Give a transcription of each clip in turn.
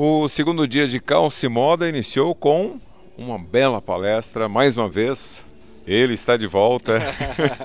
O segundo dia de e Moda iniciou com uma bela palestra, mais uma vez, ele está de volta.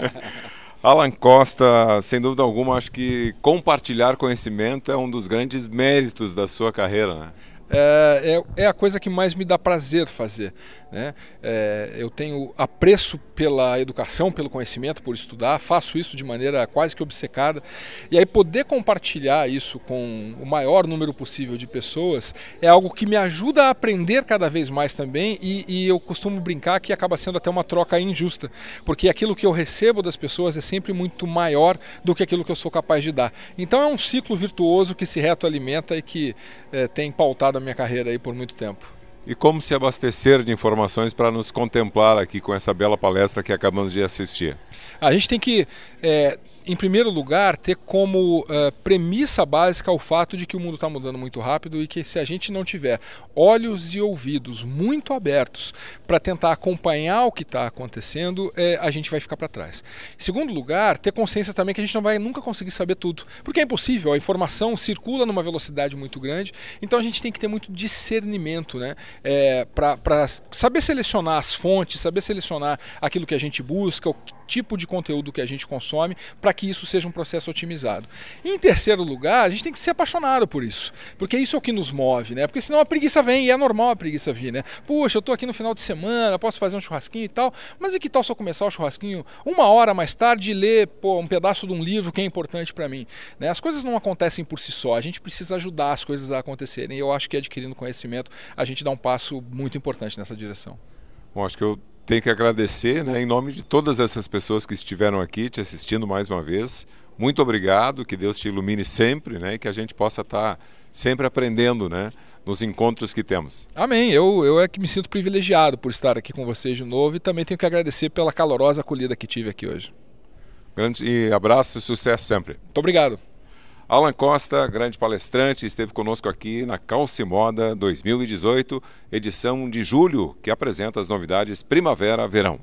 Alan Costa, sem dúvida alguma, acho que compartilhar conhecimento é um dos grandes méritos da sua carreira, né? É, é, é, a coisa que mais me dá prazer fazer. Né? É, eu tenho apreço pela educação, pelo conhecimento, por estudar, faço isso de maneira quase que obcecada. E aí poder compartilhar isso com o maior número possível de pessoas é algo que me ajuda a aprender cada vez mais também e, e eu costumo brincar que acaba sendo até uma troca injusta, porque aquilo que eu recebo das pessoas é sempre muito maior do que aquilo que eu sou capaz de dar. Então é um ciclo virtuoso que se alimenta e que é, tem pautado a minha carreira aí por muito tempo. E como se abastecer de informações para nos contemplar aqui com essa bela palestra que acabamos de assistir? A gente tem que é, em primeiro lugar, ter como uh, premissa básica o fato de que o mundo está mudando muito rápido e que se a gente não tiver olhos e ouvidos muito abertos para tentar acompanhar o que está acontecendo, eh, a gente vai ficar para trás. Em segundo lugar, ter consciência também que a gente não vai nunca conseguir saber tudo, porque é impossível, a informação circula numa velocidade muito grande, então a gente tem que ter muito discernimento né? É, eh, para saber selecionar as fontes, saber selecionar aquilo que a gente busca, o tipo de conteúdo que a gente consome, para que isso seja um processo otimizado. E em terceiro lugar, a gente tem que ser apaixonado por isso, porque isso é o que nos move, né? Porque senão a preguiça vem e é normal a preguiça vir, né? Puxa, eu estou aqui no final de semana, posso fazer um churrasquinho e tal, mas e que tal se eu começar o churrasquinho uma hora mais tarde e ler pô, um pedaço de um livro que é importante para mim? Né? As coisas não acontecem por si só, a gente precisa ajudar as coisas a acontecerem. E eu acho que adquirindo conhecimento, a gente dá um passo muito importante nessa direção. Bom, acho que eu tenho que agradecer né, em nome de todas essas pessoas que estiveram aqui te assistindo mais uma vez. Muito obrigado, que Deus te ilumine sempre né, e que a gente possa estar tá sempre aprendendo né, nos encontros que temos. Amém. Eu, eu é que me sinto privilegiado por estar aqui com vocês de novo e também tenho que agradecer pela calorosa acolhida que tive aqui hoje. Grande abraço e sucesso sempre. Muito obrigado. Alan Costa, grande palestrante, esteve conosco aqui na Calce Moda 2018, edição de julho, que apresenta as novidades primavera-verão.